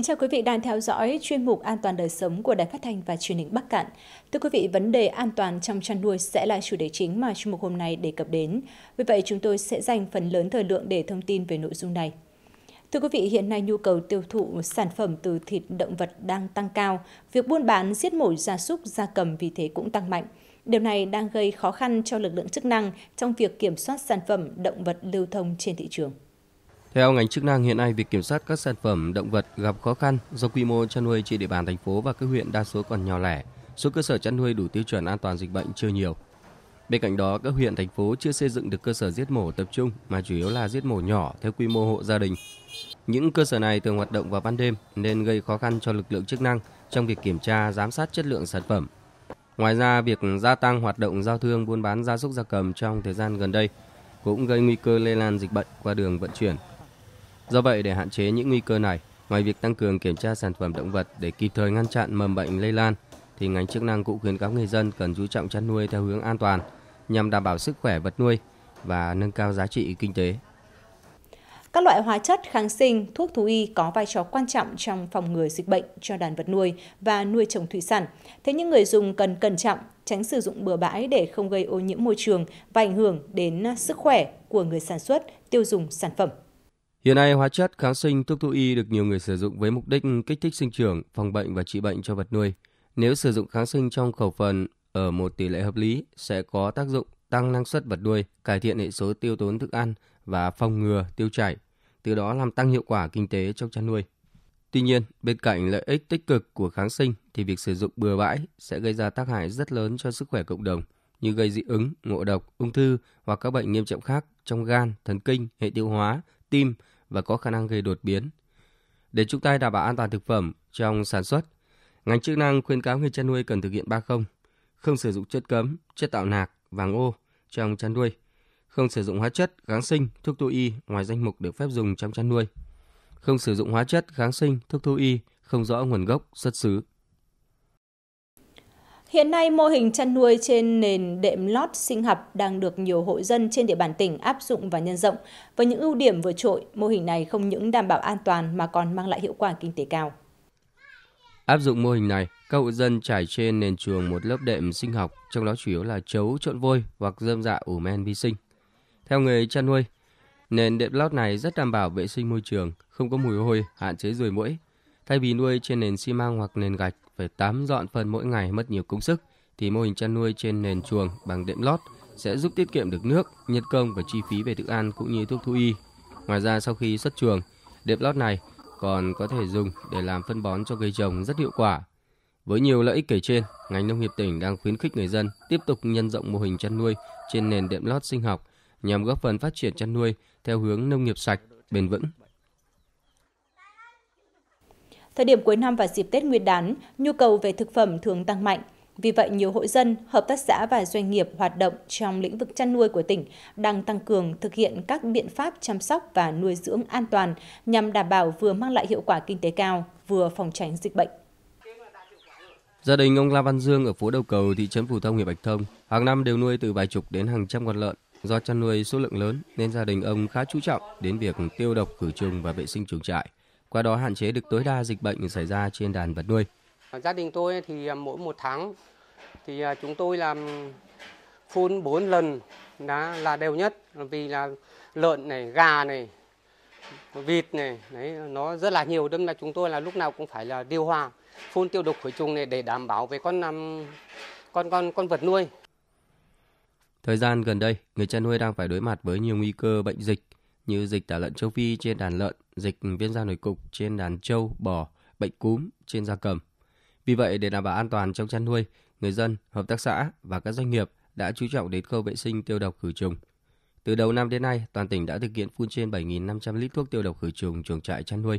Kính chào quý vị đang theo dõi chuyên mục An toàn đời sống của Đài Phát thanh và Truyền hình Bắc Cạn. Thưa quý vị, vấn đề an toàn trong chăn nuôi sẽ là chủ đề chính mà chuyên mục hôm nay đề cập đến. Vì vậy, chúng tôi sẽ dành phần lớn thời lượng để thông tin về nội dung này. Thưa quý vị, hiện nay nhu cầu tiêu thụ sản phẩm từ thịt động vật đang tăng cao. Việc buôn bán giết mổ gia súc, gia cầm vì thế cũng tăng mạnh. Điều này đang gây khó khăn cho lực lượng chức năng trong việc kiểm soát sản phẩm động vật lưu thông trên thị trường. Theo ngành chức năng hiện nay, việc kiểm soát các sản phẩm động vật gặp khó khăn do quy mô chăn nuôi trên địa bàn thành phố và các huyện đa số còn nhỏ lẻ, số cơ sở chăn nuôi đủ tiêu chuẩn an toàn dịch bệnh chưa nhiều. Bên cạnh đó, các huyện thành phố chưa xây dựng được cơ sở giết mổ tập trung mà chủ yếu là giết mổ nhỏ theo quy mô hộ gia đình. Những cơ sở này thường hoạt động vào ban đêm nên gây khó khăn cho lực lượng chức năng trong việc kiểm tra, giám sát chất lượng sản phẩm. Ngoài ra, việc gia tăng hoạt động giao thương buôn bán gia súc gia cầm trong thời gian gần đây cũng gây nguy cơ lây lan dịch bệnh qua đường vận chuyển Do vậy, để hạn chế những nguy cơ này, ngoài việc tăng cường kiểm tra sản phẩm động vật để kịp thời ngăn chặn mầm bệnh lây lan, thì ngành chức năng cũng khuyến cáo người dân cần chú trọng chăn nuôi theo hướng an toàn nhằm đảm bảo sức khỏe vật nuôi và nâng cao giá trị kinh tế. Các loại hóa chất, kháng sinh, thuốc thú y có vai trò quan trọng trong phòng ngừa dịch bệnh cho đàn vật nuôi và nuôi trồng thủy sản. Thế nhưng người dùng cần cẩn trọng, tránh sử dụng bừa bãi để không gây ô nhiễm môi trường và ảnh hưởng đến sức khỏe của người sản xuất, tiêu dùng sản phẩm. Hiện nay, hóa chất kháng sinh thuốc thú y được nhiều người sử dụng với mục đích kích thích sinh trưởng, phòng bệnh và trị bệnh cho vật nuôi. Nếu sử dụng kháng sinh trong khẩu phần ở một tỷ lệ hợp lý sẽ có tác dụng tăng năng suất vật nuôi, cải thiện hệ số tiêu tốn thức ăn và phòng ngừa tiêu chảy, từ đó làm tăng hiệu quả kinh tế trong chăn nuôi. Tuy nhiên, bên cạnh lợi ích tích cực của kháng sinh thì việc sử dụng bừa bãi sẽ gây ra tác hại rất lớn cho sức khỏe cộng đồng như gây dị ứng, ngộ độc, ung thư hoặc các bệnh nghiêm trọng khác trong gan, thần kinh, hệ tiêu hóa, tim và có khả năng gây đột biến. Để chung tay đảm bảo an toàn thực phẩm trong sản xuất, ngành chức năng khuyên cáo người chăn nuôi cần thực hiện ba không: không sử dụng chất cấm, chất tạo nạc, vàng ô trong chăn nuôi, không sử dụng hóa chất, kháng sinh, thuốc thú y ngoài danh mục được phép dùng trong chăn nuôi, không sử dụng hóa chất, kháng sinh, thuốc thú y không rõ nguồn gốc, xuất xứ. Hiện nay, mô hình chăn nuôi trên nền đệm lót sinh học đang được nhiều hộ dân trên địa bàn tỉnh áp dụng và nhân rộng. Với những ưu điểm vượt trội, mô hình này không những đảm bảo an toàn mà còn mang lại hiệu quả kinh tế cao. Áp dụng mô hình này, các hộ dân trải trên nền chuồng một lớp đệm sinh học, trong đó chủ yếu là chấu trộn vôi hoặc dơm dạ ủ men vi sinh. Theo người chăn nuôi, nền đệm lót này rất đảm bảo vệ sinh môi trường, không có mùi hôi, hạn chế ruồi muỗi Thay vì nuôi trên nền xi măng hoặc nền gạch phải tám dọn phân mỗi ngày mất nhiều công sức, thì mô hình chăn nuôi trên nền chuồng bằng đệm lót sẽ giúp tiết kiệm được nước, nhân công và chi phí về thức ăn cũng như thuốc thú y. Ngoài ra sau khi xuất chuồng, đệm lót này còn có thể dùng để làm phân bón cho cây trồng rất hiệu quả. Với nhiều lợi ích kể trên, ngành nông nghiệp tỉnh đang khuyến khích người dân tiếp tục nhân rộng mô hình chăn nuôi trên nền đệm lót sinh học nhằm góp phần phát triển chăn nuôi theo hướng nông nghiệp sạch, bền vững Thời điểm cuối năm và dịp Tết Nguyên đán, nhu cầu về thực phẩm thường tăng mạnh. Vì vậy, nhiều hộ dân, hợp tác xã và doanh nghiệp hoạt động trong lĩnh vực chăn nuôi của tỉnh đang tăng cường thực hiện các biện pháp chăm sóc và nuôi dưỡng an toàn nhằm đảm bảo vừa mang lại hiệu quả kinh tế cao, vừa phòng tránh dịch bệnh. Gia đình ông La Văn Dương ở phố Đầu Cầu, thị trấn Phù Thông, huyện Bạch Thông, hàng năm đều nuôi từ vài chục đến hàng trăm con lợn. Do chăn nuôi số lượng lớn nên gia đình ông khá chú trọng đến việc tiêu độc khử trùng và vệ sinh chuồng trại qua đó hạn chế được tối đa dịch bệnh xảy ra trên đàn vật nuôi. Gia đình tôi thì à, mỗi một tháng thì à, chúng tôi làm phun 4 lần đã là đều nhất vì là lợn này, gà này, vịt này, đấy nó rất là nhiều đâm là chúng tôi là lúc nào cũng phải là điều hòa phun tiêu độc khử trùng này để đảm bảo về con à, con con con vật nuôi. Thời gian gần đây, người chăn nuôi đang phải đối mặt với nhiều nguy cơ bệnh dịch như dịch tả lợn châu Phi trên đàn lợn, dịch viêm da nổi cục trên đàn trâu, bò, bệnh cúm trên da cầm. Vì vậy, để đảm bảo an toàn trong chăn nuôi, người dân, hợp tác xã và các doanh nghiệp đã chú trọng đến khâu vệ sinh tiêu độc khử trùng. Từ đầu năm đến nay, toàn tỉnh đã thực hiện phun trên 7.500 lít thuốc tiêu độc khử trùng chuồng trại chăn nuôi.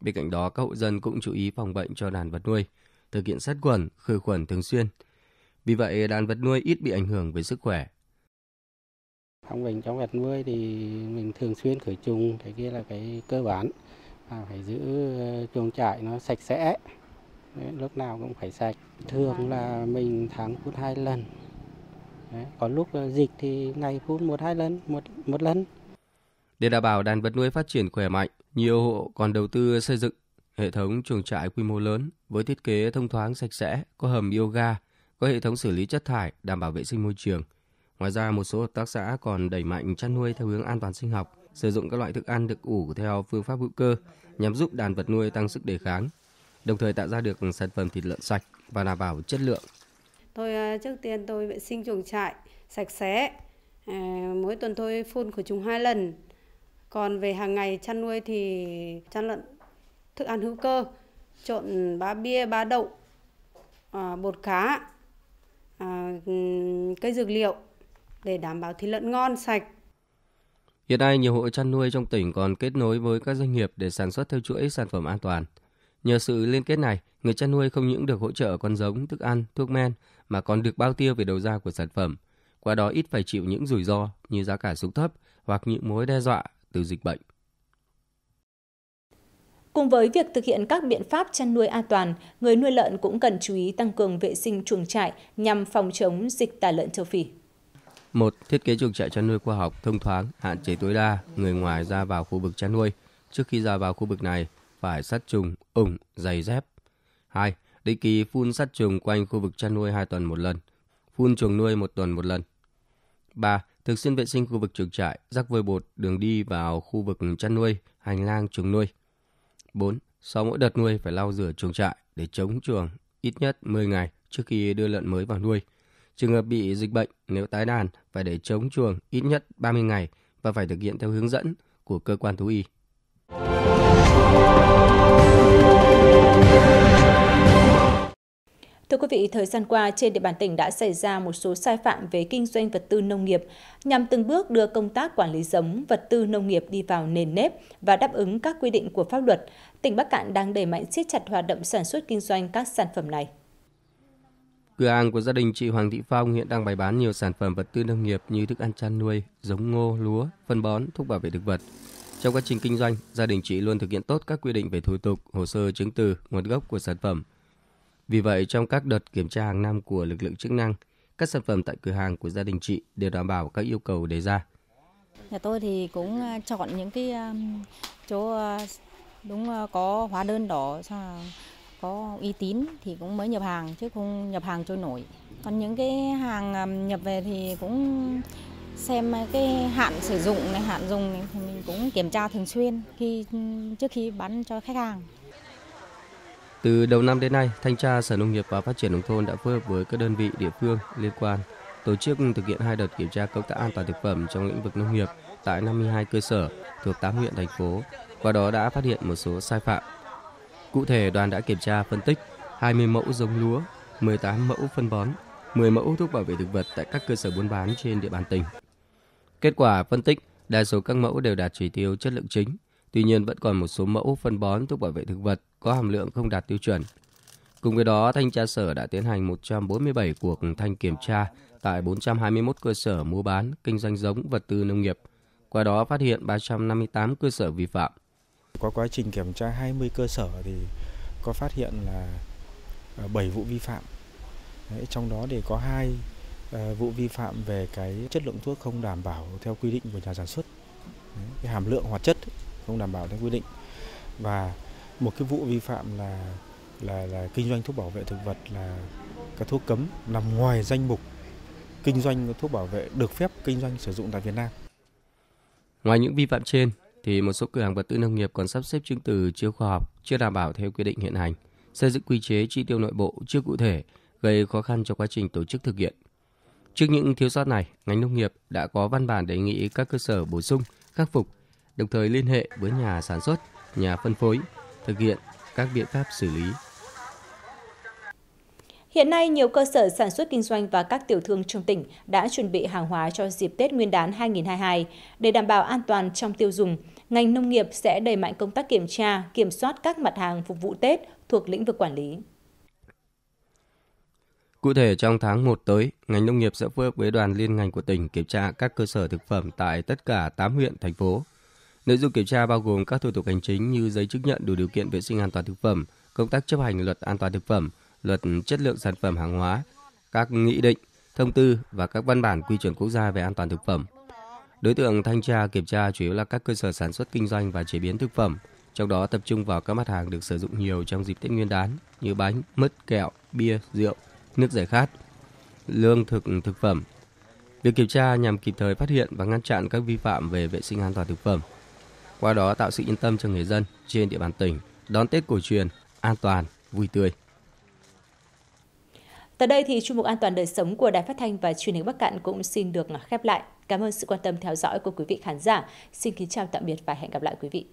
Bên cạnh đó, các hộ dân cũng chú ý phòng bệnh cho đàn vật nuôi, thực hiện sát khuẩn, khử khuẩn thường xuyên. Vì vậy, đàn vật nuôi ít bị ảnh hưởng về sức khỏe trong mình trong vật nuôi thì mình thường xuyên khử trùng, cái kia là cái cơ bản. À, phải giữ ờ, chuồng trại nó sạch sẽ, lúc nào cũng phải sạch. Thường là mình tháng phút hai lần. Đấy, có lúc ờ, dịch thì ngày phút một hai lần, một một lần. Để đảm bảo đàn vật nuôi phát triển khỏe mạnh, nhiều hộ còn đầu tư xây dựng hệ thống chuồng trại quy mô lớn với thiết kế thông thoáng sạch sẽ, có hầm yoga, có hệ thống xử lý chất thải đảm bảo vệ sinh môi trường – Ngoài ra, một số hợp tác xã còn đẩy mạnh chăn nuôi theo hướng an toàn sinh học, sử dụng các loại thức ăn được ủ theo phương pháp hữu cơ nhằm giúp đàn vật nuôi tăng sức đề kháng, đồng thời tạo ra được sản phẩm thịt lợn sạch và đảm bảo chất lượng. Tôi ờ, trước tiên tôi vệ sinh chuồng trại sạch sẽ, ờ, mỗi tuần tôi phun khử trùng hai lần. Còn về hàng ngày chăn nuôi thì chăn lợn thức ăn hữu cơ, trộn bá bia, bá đậu, ờ, bột cá, cây dược liệu để đảm bảo thịt lợn ngon, sạch. Hiện nay, nhiều hộ chăn nuôi trong tỉnh còn kết nối với các doanh nghiệp để sản xuất theo chuỗi sản phẩm an toàn. Nhờ sự liên kết này, người chăn nuôi không những được hỗ trợ con giống, thức ăn, thuốc men mà còn được bao tiêu về đầu ra của sản phẩm. Qua đó ít phải chịu những rủi ro như giá cả xuống thấp hoặc những mối đe dọa từ dịch bệnh. Cùng với việc thực hiện các biện pháp chăn nuôi an toàn, người nuôi lợn cũng cần chú ý tăng cường vệ sinh chuồng trại nhằm phòng chống dịch tả lợn châu Phi một Thiết kế chuồng trại chăn nuôi khoa học thông thoáng, hạn chế tối đa người ngoài ra vào khu vực chăn nuôi. Trước khi ra vào khu vực này, phải sát trùng, ủng, giày dép. 2. Định kỳ phun sát trùng quanh khu vực chăn nuôi 2 tuần một lần. Phun chuồng nuôi 1 tuần một lần. 3. Thường xuyên vệ sinh khu vực chuồng trại, rắc vôi bột, đường đi vào khu vực chăn nuôi, hành lang chuồng nuôi. 4. Sau mỗi đợt nuôi phải lau rửa chuồng trại để chống chuồng ít nhất 10 ngày trước khi đưa lợn mới vào nuôi. Trường hợp bị dịch bệnh nếu tái đàn phải để chống chuồng ít nhất 30 ngày và phải thực hiện theo hướng dẫn của cơ quan thú y. Thưa quý vị, thời gian qua trên địa bàn tỉnh đã xảy ra một số sai phạm về kinh doanh vật tư nông nghiệp nhằm từng bước đưa công tác quản lý giống vật tư nông nghiệp đi vào nền nếp và đáp ứng các quy định của pháp luật. Tỉnh Bắc Cạn đang đẩy mạnh siết chặt hoạt động sản xuất kinh doanh các sản phẩm này. Cửa hàng của gia đình chị Hoàng Thị Phong hiện đang bày bán nhiều sản phẩm vật tư nông nghiệp như thức ăn chăn nuôi, giống ngô, lúa, phân bón, thuốc bảo vệ thực vật. Trong quá trình kinh doanh, gia đình chị luôn thực hiện tốt các quy định về thủ tục, hồ sơ chứng từ, nguồn gốc của sản phẩm. Vì vậy, trong các đợt kiểm tra hàng năm của lực lượng chức năng, các sản phẩm tại cửa hàng của gia đình chị đều đảm bảo các yêu cầu đề ra. Nhà tôi thì cũng ờ, chọn những cái chỗ ờ, đúng ờ, có hóa đơn đỏ có uy tín thì cũng mới nhập hàng chứ không nhập hàng trôi nổi. Còn những cái hàng à, nhập về thì cũng xem cái hạn sử dụng này, hạn dùng này, thì mình cũng kiểm tra thường xuyên khi trước khi bán cho khách hàng. Từ đầu năm đến nay, Thanh tra Sở Nông nghiệp và Phát triển nông thôn đã phối hợp với các đơn vị địa phương liên quan tổ chức thực hiện hai đợt kiểm tra công tác an toàn thực phẩm trong lĩnh vực nông nghiệp tại 52 cơ sở thuộc 8 huyện thành phố. Qua đó đã phát hiện một số sai phạm Cụ thể, đoàn đã kiểm tra phân tích 20 mẫu giống lúa, 18 mẫu phân bón, 10 mẫu thuốc bảo vệ thực vật tại các cơ sở buôn bán trên địa bàn tỉnh. Kết quả phân tích, đa số các mẫu đều đạt chỉ tiêu chất lượng chính, tuy nhiên vẫn còn một số mẫu phân bón thuốc bảo vệ thực vật có hàm lượng không đạt tiêu chuẩn. Cùng với đó, thanh tra sở đã tiến hành 147 cuộc thanh kiểm tra tại 421 cơ sở mua bán, kinh doanh giống vật tư nông nghiệp. Qua đó phát hiện 358 cơ sở vi phạm, qua quá trình kiểm tra 20 cơ sở thì có phát hiện là 7 ờ, vụ vi phạm. Đấy, trong đó để có hai ờ, vụ vi phạm về cái chất lượng thuốc không đảm bảo theo quy định của nhà sản xuất. Đấy, cái hàm lượng hoạt chất không đảm bảo theo quy định. Và một cái vụ vi phạm là là là kinh doanh thuốc bảo vệ thực vật là các thuốc cấm nằm ngoài danh mục kinh doanh thuốc bảo vệ được phép kinh doanh sử dụng tại Việt Nam. Ngoài những vi phạm trên, thì một số cửa hàng vật tư nông nghiệp còn sắp xếp chứng từ chưa khoa học, chưa đảm bảo theo quy định hiện hành, xây dựng quy chế chi tiêu nội bộ chưa cụ thể, gây khó khăn cho quá trình tổ chức thực hiện. Trước những thiếu sót này, ngành nông nghiệp đã có văn bản đề nghị các cơ sở bổ sung, khắc phục, đồng thời liên hệ với nhà sản xuất, nhà phân phối, thực hiện các biện pháp xử lý Hiện nay, nhiều cơ sở sản xuất kinh doanh và các tiểu thương trong tỉnh đã chuẩn bị hàng hóa cho dịp Tết Nguyên đán 2022. Để đảm bảo an toàn trong tiêu dùng, ngành nông nghiệp sẽ đẩy mạnh công tác kiểm tra, kiểm soát các mặt hàng phục vụ Tết thuộc lĩnh vực quản lý. Cụ thể, trong tháng 1 tới, ngành nông nghiệp sẽ phối hợp với đoàn liên ngành của tỉnh kiểm tra các cơ sở thực phẩm tại tất cả 8 huyện, thành phố. Nội dung kiểm tra bao gồm các thủ tục hành chính như giấy chứng nhận đủ điều kiện vệ sinh an toàn thực phẩm, công tác chấp hành luật an toàn thực phẩm – luật chất lượng sản phẩm hàng hóa, các nghị định, thông tư và các văn bản quy chuẩn quốc gia về an toàn thực phẩm. Đối tượng thanh tra kiểm tra chủ yếu là các cơ sở sản xuất kinh doanh và chế biến thực phẩm, trong đó tập trung vào các mặt hàng được sử dụng nhiều trong dịp Tết Nguyên đán như bánh, mứt, kẹo, bia, rượu, nước giải khát, lương thực thực phẩm. Việc kiểm tra nhằm kịp thời phát hiện và ngăn chặn các vi phạm về vệ sinh an toàn thực phẩm. Qua đó tạo sự yên tâm cho người dân trên địa bàn tỉnh đón Tết cổ truyền an toàn, vui tươi. Tại đây thì chuyên mục an toàn đời sống của Đài Phát thanh và Truyền hình Bắc Cạn cũng xin được khép lại. Cảm ơn sự quan tâm theo dõi của quý vị khán giả. Xin kính chào tạm biệt và hẹn gặp lại quý vị.